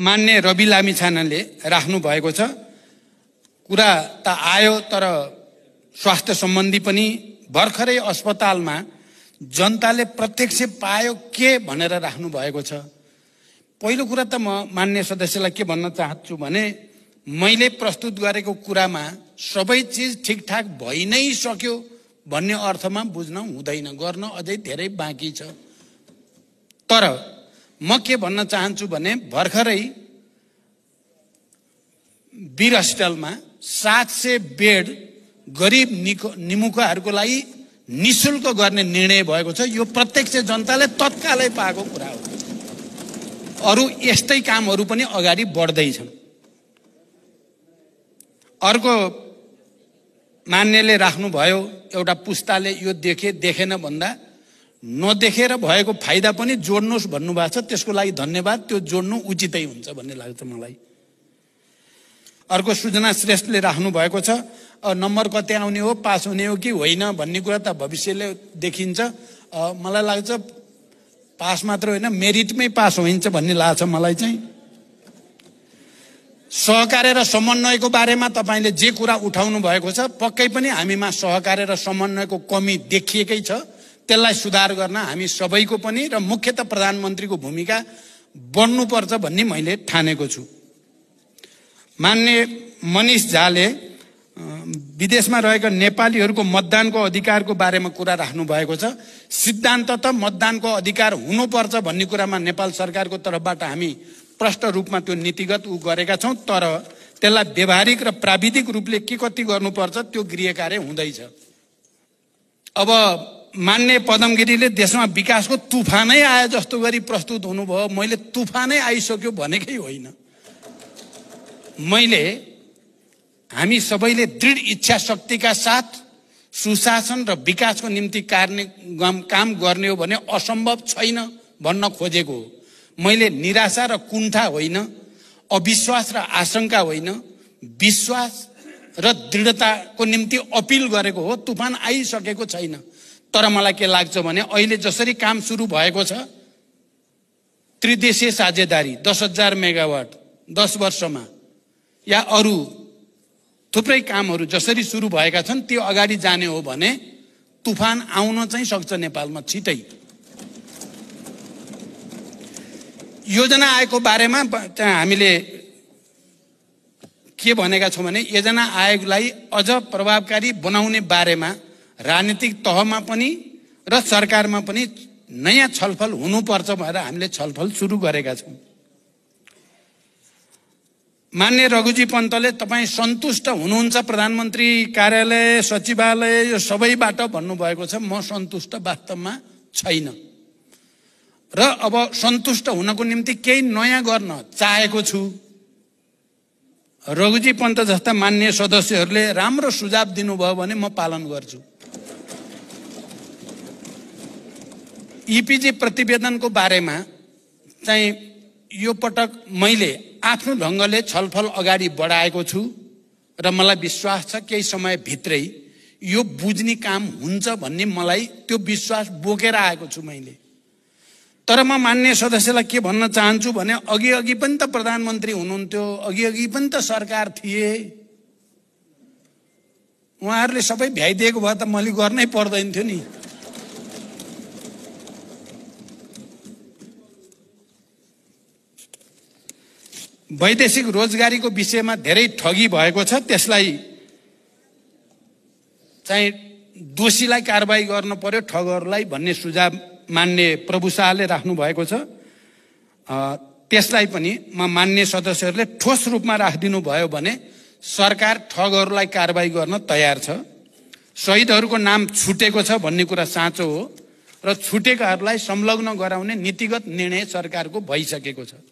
मान्ने रवि लामी छानाले राख्नु भएको छ कुरा त आयो तर स्वास्थ्य सम्बन्धी पनि भर्खरै अस्पतालमा जनताले प्रत्यक्ष पायो के भनेर राख्नु भएको छ पहिलो कुरा त म मान्य सदस्यलाई के भन्न चाहन्छु भने मैले प्रस्तुत गरेको कुरामा सबै चिज ठिकठाक भइ नै सक्यो भन्ने अर्थमा बुझ्न हुँदैन गर्न अझै धेरै बाँकी छ तर म के भन्न चाहन्छु भने भर्खरै वीर हस्पिटलमा सात सय बेड गरिब निको निमुखहरूको लागि नि शुल्क गर्ने निर्णय भएको छ यो प्रत्यक्ष जनताले तत्कालै पाएको कुरा हो अरू यस्तै कामहरू पनि अगाडि बढ्दैछन् अर्को मान्यले राख्नुभयो एउटा पुस्ताले यो देखे देखेन भन्दा नदेखेर भएको फाइदा पनि जोड्नुहोस् भन्नुभएको छ त्यसको लागि धन्यवाद त्यो जोड्नु उचितै हुन्छ भन्ने लाग्छ मलाई अर्को सूचना श्रेष्ठले राख्नु भएको छ नम्बर कति आउने हो पास हुने हो कि होइन भन्ने कुरा त भविष्यले देखिन्छ मलाई लाग्छ पास मात्र होइन मेरिटमै पास होइन्छ भन्ने लाग्छ मलाई चाहिँ सहकार्य र समन्वयको बारेमा तपाईँले जे कुरा उठाउनु भएको छ पक्कै पनि हामीमा सहकार्य र समन्वयको कमी देखिएकै छ त्यसलाई सुधार गर्न हामी सबैको पनि र मुख्यत प्रधानमन्त्रीको भूमिका बन्नुपर्छ भन्ने मैले ठानेको छु मान्ने मनिष झाले विदेशमा रहेका नेपालीहरूको मतदानको अधिकारको बारेमा कुरा राख्नु भएको छ सिद्धान्त त मतदानको अधिकार हुनुपर्छ भन्ने कुरामा नेपाल सरकारको तर्फबाट हामी प्रष्ट रूपमा त्यो नीतिगत ऊ गरेका छौँ तर त्यसलाई व्यवहारिक र प्राविधिक रूपले के कति गर्नुपर्छ त्यो गृह कार्य हुँदैछ अब मान्ने पदमगिरीले देशमा विकासको तुफानै आयो जस्तो गरी प्रस्तुत हुनुभयो मैले तुफानै आइसक्यो भनेकै होइन मैले हामी सबैले दृढ इच्छा शक्तिका साथ सुशासन र विकासको निम्ति कार्ने काम गर्ने हो भने असम्भव छैन भन्न खोजेको हो मैले निराशा र कुण्ठा होइन अविश्वास र आशंका होइन विश्वास र दृढताको निम्ति अपिल गरेको हो तुफान आइसकेको छैन तर मलाई के लाग्छ भने अहिले जसरी काम सुरु भएको छ त्रिदेशीय साझेदारी दस हजार मेगावाट दस वर्षमा या अरू थुप्रै कामहरू जसरी सुरु भएका छन् त्यो अगाडि जाने हो भने तुफान आउन चाहिँ सक्छ नेपालमा छिटै योजना आयोगको बारेमा हामीले के भनेका छौँ भने योजना आयोगलाई अझ प्रभावकारी बनाउने बारेमा राजनीतिक तहमा पनि र सरकारमा पनि नयाँ छलफल हुनुपर्छ भनेर हामीले छलफल सुरु गरेका छौँ मान्य रघुजी पन्तले तपाईँ सन्तुष्ट हुनुहुन्छ प्रधानमन्त्री कार्यालय सचिवालय यो सबैबाट भन्नुभएको छ म सन्तुष्ट वास्तवमा छैन र अब सन्तुष्ट हुनको निम्ति केही नयाँ गर्न चाहेको छु रघुजी पन्त जस्ता मान्य सदस्यहरूले राम्रो सुझाव दिनुभयो भने म पालन गर्छु इपिजी प्रतिवेदनको बारेमा चाहिँ यो पटक मैले आफ्नो ढङ्गले छलफल अगाडि बढाएको छु र मलाई विश्वास छ केही समयभित्रै यो बुझ्ने काम हुन्छ भन्ने मलाई त्यो विश्वास बोकेर आएको छु मैले तर म मान्य सदस्यलाई के भन्न चाहन्छु भने अघि अघि पनि त प्रधानमन्त्री हुनुहुन्थ्यो अघि अघि पनि त सरकार थिए उहाँहरूले सबै भ्याइदिएको भए त मैले गर्नै पर्दैन थियो नि वैदेशिक रोजगारीको विषयमा धेरै ठगी भएको छ त्यसलाई चाहिँ दोषीलाई कारवाही गर्नु पर्यो ठगहरूलाई भन्ने सुझाव मान्ने प्रभु शाहले राख्नु भएको छ त्यसलाई पनि म मान्ने सदस्यहरूले ठोस रूपमा राखिदिनु भयो भने सरकार ठगहरूलाई कारवाही गर्न तयार छ शहीदहरूको नाम छुटेको छ भन्ने कुरा साँचो हो र छुटेकाहरूलाई संलग्न गराउने नीतिगत निर्णय सरकारको भइसकेको छ